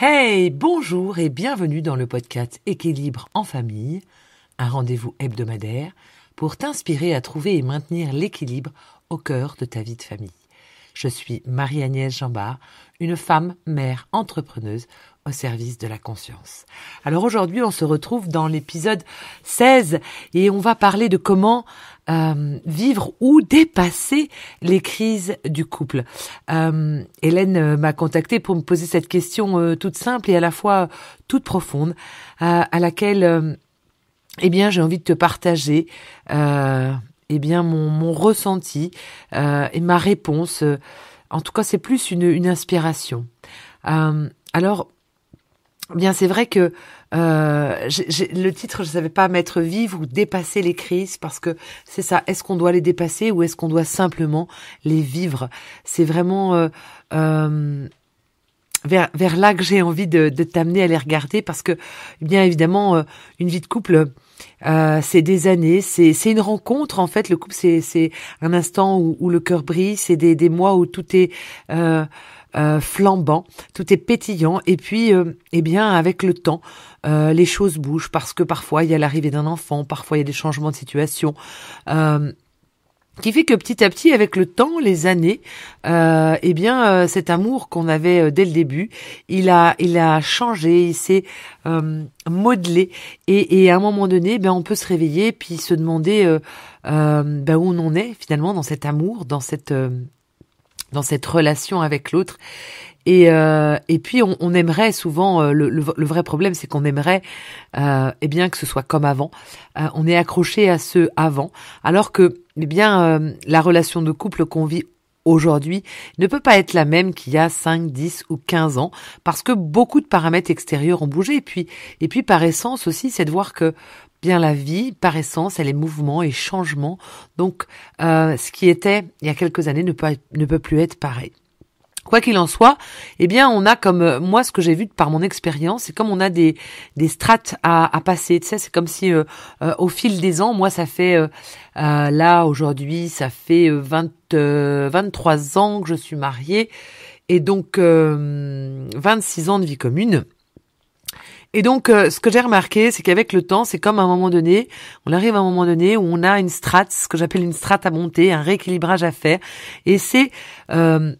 Hey, bonjour et bienvenue dans le podcast Équilibre en famille, un rendez-vous hebdomadaire pour t'inspirer à trouver et maintenir l'équilibre au cœur de ta vie de famille. Je suis Marie-Agnès Jambard, une femme, mère, entrepreneuse, au service de la conscience. Alors aujourd'hui, on se retrouve dans l'épisode 16 et on va parler de comment euh, vivre ou dépasser les crises du couple. Euh, Hélène euh, m'a contactée pour me poser cette question toute simple et à la fois toute profonde, à laquelle, eh bien, j'ai envie de te partager. eh bien mon, ressenti et ma réponse en tout cas c'est plus une, une inspiration alors eh bien, c'est vrai que euh, le titre, je ne savais pas mettre vivre ou dépasser les crises parce que c'est ça. Est-ce qu'on doit les dépasser ou est-ce qu'on doit simplement les vivre C'est vraiment euh, euh, vers, vers là que j'ai envie de, de t'amener à les regarder parce que, eh bien évidemment, euh, une vie de couple. Euh, c'est des années, c'est une rencontre en fait. Le couple, c'est un instant où, le cœur brille, c'est des, des mois où tout est euh, flambant, tout est pétillant et puis euh, eh bien avec le temps euh, les choses bougent parce que parfois il y a l'arrivée d'un enfant, parfois il y a des changements de situation qui fait que petit à petit, avec le temps, les années, euh, eh bien, cet amour qu'on avait dès le début, il a, il a changé, il s'est modelé, et, et, à un moment donné, ben, on peut se réveiller puis se demander ben, où on en est finalement dans cet amour, dans cette dans cette relation avec l'autre. Et, euh, et puis on, aimerait souvent euh, le, vrai problème, c'est qu'on aimerait euh, eh bien que ce soit comme avant. Euh, on est accroché à ce avant, alors que eh bien la relation de couple qu'on vit aujourd'hui ne peut pas être la même qu'il y a 5, 10 ou 15 ans parce que beaucoup de paramètres extérieurs ont bougé et puis et puis par essence aussi c'est de voir que bien la vie, par essence, elle est mouvement et changement. Donc, euh, ce qui était il y a quelques années ne peut, ne peut plus être pareil. Quoi qu'il en soit, eh bien, on a comme euh, moi ce que j'ai vu par mon expérience, c'est comme on a des des strates à, passer. Tu sais, c'est comme si euh, au fil des ans, moi, ça fait là aujourd'hui, ça fait 20 23 ans que je suis mariée et donc 26 ans de vie commune. Et donc, euh, ce que j'ai remarqué, c'est qu'avec le temps, c'est comme à un moment donné, on arrive à un moment donné où on a une strate, ce que j'appelle une strate à monter, un rééquilibrage à faire. Et c'est euh,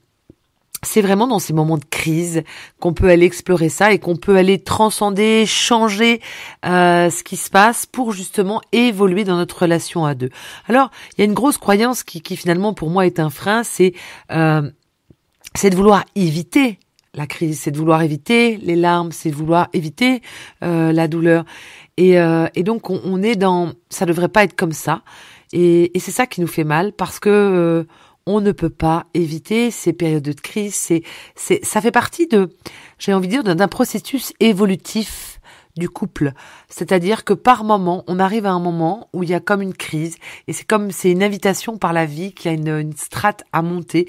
c'est vraiment dans ces moments de crise qu'on peut aller explorer ça et qu'on peut aller transcender, changer euh, ce qui se passe pour justement évoluer dans notre relation à deux. Alors, il y a une grosse croyance qui, finalement pour moi est un frein, c'est c'est de vouloir éviter la crise, c'est de vouloir éviter. Les larmes, c'est de vouloir éviter euh, la douleur. Et, euh, donc, on, est dans... Ça devrait pas être comme ça. Et, c'est ça qui nous fait mal parce que euh, on ne peut pas éviter ces périodes de crise. C'est, ça fait partie de, j'ai envie de dire, d'un processus évolutif du couple. C'est-à-dire que par moment, on arrive à un moment où il y a comme une crise, et c'est comme c'est une invitation par la vie qu'il y a une, strate à monter.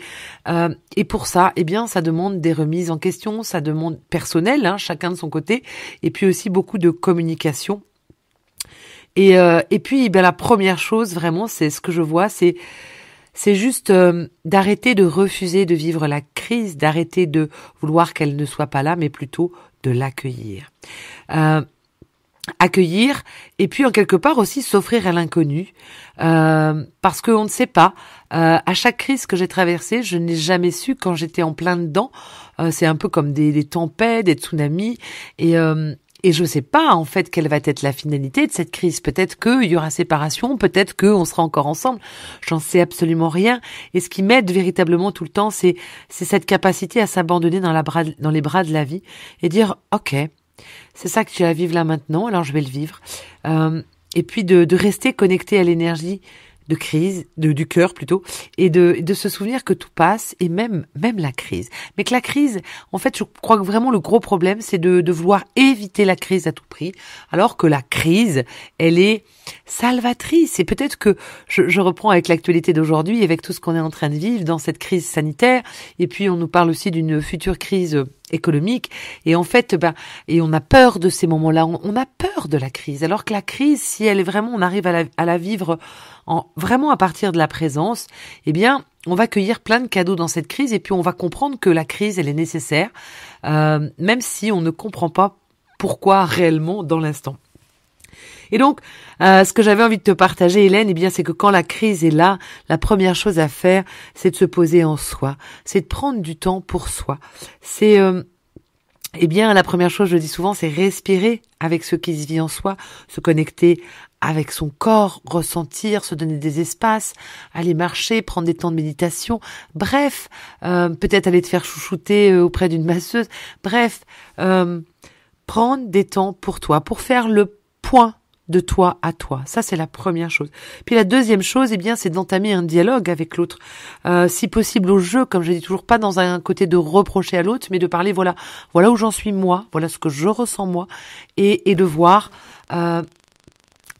Euh, et pour ça, eh bien, ça demande des remises en question, ça demande personnel, hein, chacun de son côté, et puis aussi beaucoup de communication. Et, euh, et puis, ben, la première chose vraiment, c'est ce que je vois, c'est c'est juste euh, d'arrêter de refuser de vivre la crise, d'arrêter de vouloir qu'elle ne soit pas là, mais plutôt de l'accueillir. Euh, accueillir et puis en quelque part aussi s'offrir à l'inconnu euh, parce qu'on ne sait pas à chaque crise que j'ai traversée je n'ai jamais su quand j'étais en plein dedans c'est un peu comme des, des tempêtes des tsunamis et et je ne sais pas en fait quelle va être la finalité de cette crise. Peut-être qu'il y aura séparation, peut-être qu'on sera encore ensemble. J'en sais absolument rien. Et ce qui m'aide véritablement tout le temps, c'est c'est cette capacité à s'abandonner dans, la dans les bras de la vie et dire ok, c'est ça que tu as à vivre là maintenant, alors je vais le vivre. Euh, et puis de rester connecté à l'énergie de crise, de, du cœur plutôt, et de, de se souvenir que tout passe, et même, même la crise. Mais que la crise, en fait, je crois que vraiment le gros problème, c'est de, de vouloir éviter la crise à tout prix, alors que la crise, elle est salvatrice. Et peut-être que je, reprends avec l'actualité d'aujourd'hui, avec tout ce qu'on est en train de vivre dans cette crise sanitaire, et puis on nous parle aussi d'une future crise économique. Et en fait, ben, et on a peur de ces moments-là. On, a peur de la crise. Alors que la crise, si elle est vraiment, on arrive à la, à la vivre vraiment à partir de la présence, eh bien, on va cueillir plein de cadeaux dans cette crise et puis on va comprendre que la crise, elle est nécessaire, euh, même si on ne comprend pas pourquoi réellement dans l'instant. Et donc, euh, ce que j'avais envie de te partager, Hélène, eh bien, c'est que quand la crise est là, la première chose à faire, c'est de se poser en soi, c'est de prendre du temps pour soi. C'est euh, eh bien, la première chose, je dis souvent, c'est respirer avec ce qui se vit en soi, se connecter avec son corps, ressentir, se donner des espaces, aller marcher, prendre des temps de méditation, bref, euh, peut-être aller te faire chouchouter euh, auprès d'une masseuse, bref, euh, prendre des temps pour toi, pour faire le point de toi à toi. Ça, c'est la première chose. Puis la deuxième chose, eh bien, c'est d'entamer un dialogue avec l'autre. si possible au jeu, comme je dis toujours, pas dans un côté de reprocher à l'autre, mais de parler, voilà, voilà où j'en suis moi, voilà ce que je ressens moi, et, et de voir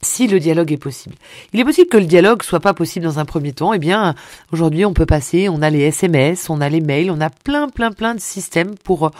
si le dialogue est possible. Il est possible que le dialogue soit pas possible dans un premier temps. Eh bien, aujourd'hui, on peut passer, on a les SMS, on a les mails, on a plein, plein, plein de systèmes pour,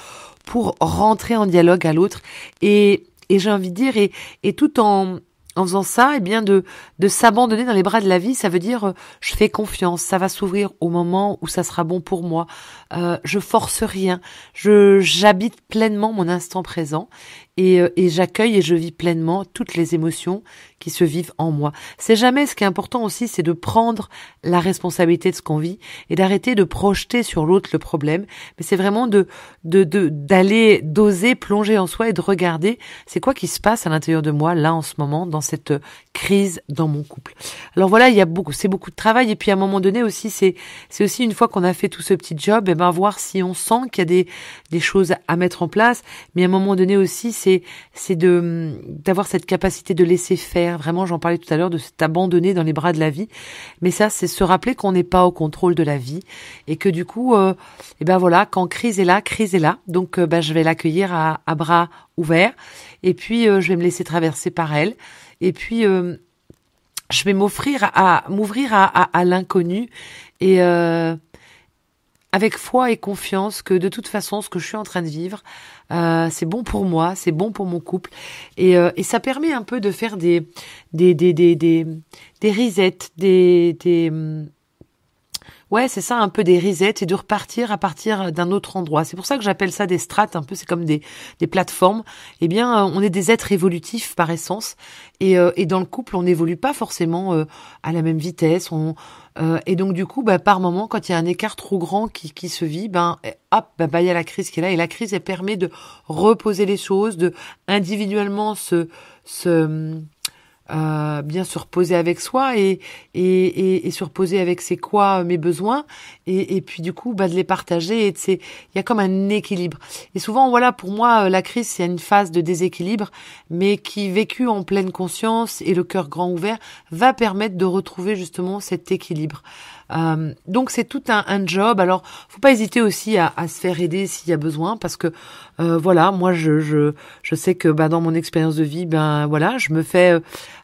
pour rentrer en dialogue à l'autre. Et, et j'ai envie de dire, et, et tout en, en faisant ça, eh bien de, de s'abandonner dans les bras de la vie, ça veut dire je fais confiance, ça va s'ouvrir au moment où ça sera bon pour moi. Euh, je force rien, je j'habite pleinement mon instant présent et, euh, et j'accueille et je vis pleinement toutes les émotions qui se vivent en moi. C'est jamais ce qui est important aussi, c'est de prendre la responsabilité de ce qu'on vit et d'arrêter de projeter sur l'autre le problème. Mais c'est vraiment de de d'aller d'oser plonger en soi et de regarder c'est quoi qui se passe à l'intérieur de moi là en ce moment dans cette euh, crise dans mon couple. Alors voilà, il y a beaucoup, c'est beaucoup de travail et puis à un moment donné aussi c'est c'est aussi une fois qu'on a fait tout ce petit job, et eh ben voir si on sent qu'il y a des des choses à mettre en place. Mais à un moment donné aussi c'est c'est de d'avoir cette capacité de laisser faire vraiment j'en parlais tout à l'heure de s'abandonner abandonné dans les bras de la vie, mais ça c'est se rappeler qu'on n'est pas au contrôle de la vie et que du coup, euh, eh et ben voilà, quand crise est là, crise est là, donc euh, ben, je vais l'accueillir à, bras ouverts et puis euh, je vais me laisser traverser par elle et puis je vais m'offrir à m'ouvrir à, à, à l'inconnu et avec foi et confiance que de toute façon ce que je suis en train de vivre euh, c'est bon pour moi c'est bon pour mon couple et, euh, et ça permet un peu de faire des des des des des, des des des ouais, c'est ça, un peu des risettes et de repartir à partir d'un autre endroit. C'est pour ça que j'appelle ça des strates, un peu, c'est comme des, des plateformes. Eh bien, euh, on est des êtres évolutifs par essence, et, euh, et dans le couple, on n'évolue pas forcément euh, à la même vitesse. On, et donc, du coup, bah, par moment, quand il y a un écart trop grand qui, qui se vit, ben, hop, bah, bah il y a la crise qui est là, et la crise, elle permet de reposer les choses, de individuellement se, se bien se reposer avec soi et, et, et, avec c'est quoi mes besoins et, puis du coup bah, de les partager et il y a comme un équilibre et souvent voilà pour moi euh, la crise c'est une phase de déséquilibre mais qui vécu en pleine conscience et le cœur grand ouvert va permettre de retrouver justement cet équilibre euh, donc c'est tout un, un, job alors faut pas hésiter aussi à, à se faire aider s'il y a besoin parce que euh, voilà moi je, je, je sais que bah, dans mon expérience de vie ben voilà je me fais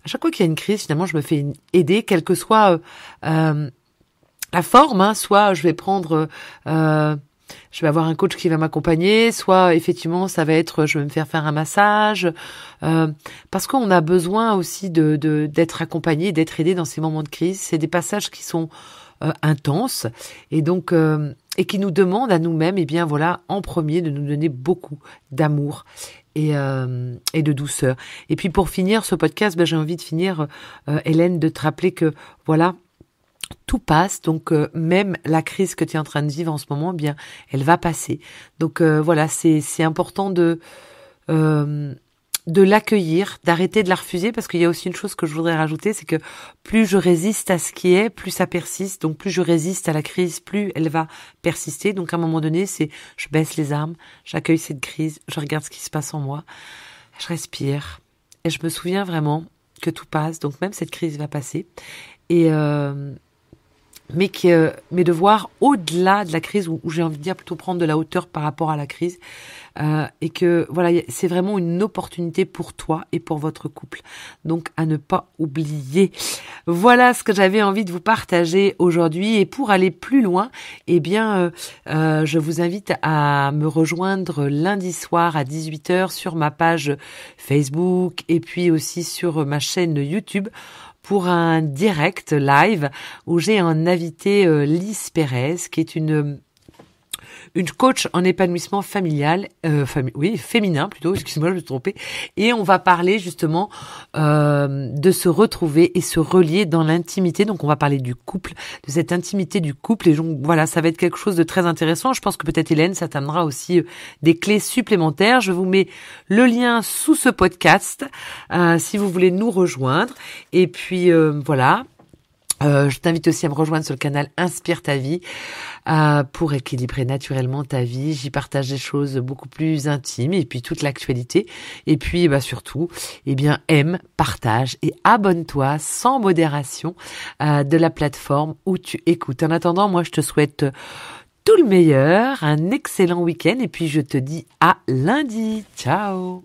à chaque fois qu'il y a une crise, finalement, je me fais aider, quelle que soit euh, euh, la forme. Hein. soit je vais prendre euh, je vais avoir un coach qui va m'accompagner, soit effectivement ça va être je vais me faire faire un massage, parce qu'on a besoin aussi de d'être accompagné, d'être aidé dans ces moments de crise. C'est des passages qui sont intenses et donc et qui nous demandent à nous-mêmes, et eh bien voilà, en premier de nous donner beaucoup d'amour et, euh, et, de douceur. Et puis pour finir ce podcast, ben, j'ai envie de finir, euh, Hélène, de te rappeler que voilà, tout passe, donc euh, même la crise que tu es en train de vivre en ce moment, eh bien, elle va passer. Donc voilà, c'est important de de l'accueillir, d'arrêter de la refuser, parce qu'il y a aussi une chose que je voudrais rajouter, c'est que plus je résiste à ce qui est, plus ça persiste, donc plus je résiste à la crise, plus elle va persister. Donc à un moment donné, c'est je baisse les armes, j'accueille cette crise, je regarde ce qui se passe en moi, je respire, et je me souviens vraiment que tout passe, donc même cette crise va passer. Et, euh, mais que euh, de voir au-delà de la crise, où, j'ai envie de dire plutôt prendre de la hauteur par rapport à la crise, euh, et que voilà, c'est vraiment une opportunité pour toi et pour votre couple. Donc à ne pas oublier. Voilà ce que j'avais envie de vous partager aujourd'hui. Et pour aller plus loin, eh bien, euh, je vous invite à me rejoindre lundi soir à 18h sur ma page Facebook et puis aussi sur ma chaîne YouTube pour un direct live où j'ai un invité euh, Lise Pérez qui est une une coach en épanouissement familial, euh, oui, féminin plutôt, excusez moi je me suis trompée. Et on va parler justement euh, de se retrouver et se relier dans l'intimité. Donc on va parler du couple, de cette intimité du couple. Et donc voilà, ça va être quelque chose de très intéressant. Je pense que peut-être Hélène, ça aussi euh, des clés supplémentaires. Je vous mets le lien sous ce podcast si vous voulez nous rejoindre. Et puis voilà, euh, je t'invite aussi à me rejoindre sur le canal Inspire ta vie euh, pour équilibrer naturellement ta vie. J'y partage des choses beaucoup plus intimes et puis toute l'actualité. Et puis bah, surtout, eh bien aime, partage et abonne-toi sans modération euh, de la plateforme où tu écoutes. En attendant, moi je te souhaite tout le meilleur, un excellent week-end et puis je te dis à lundi. Ciao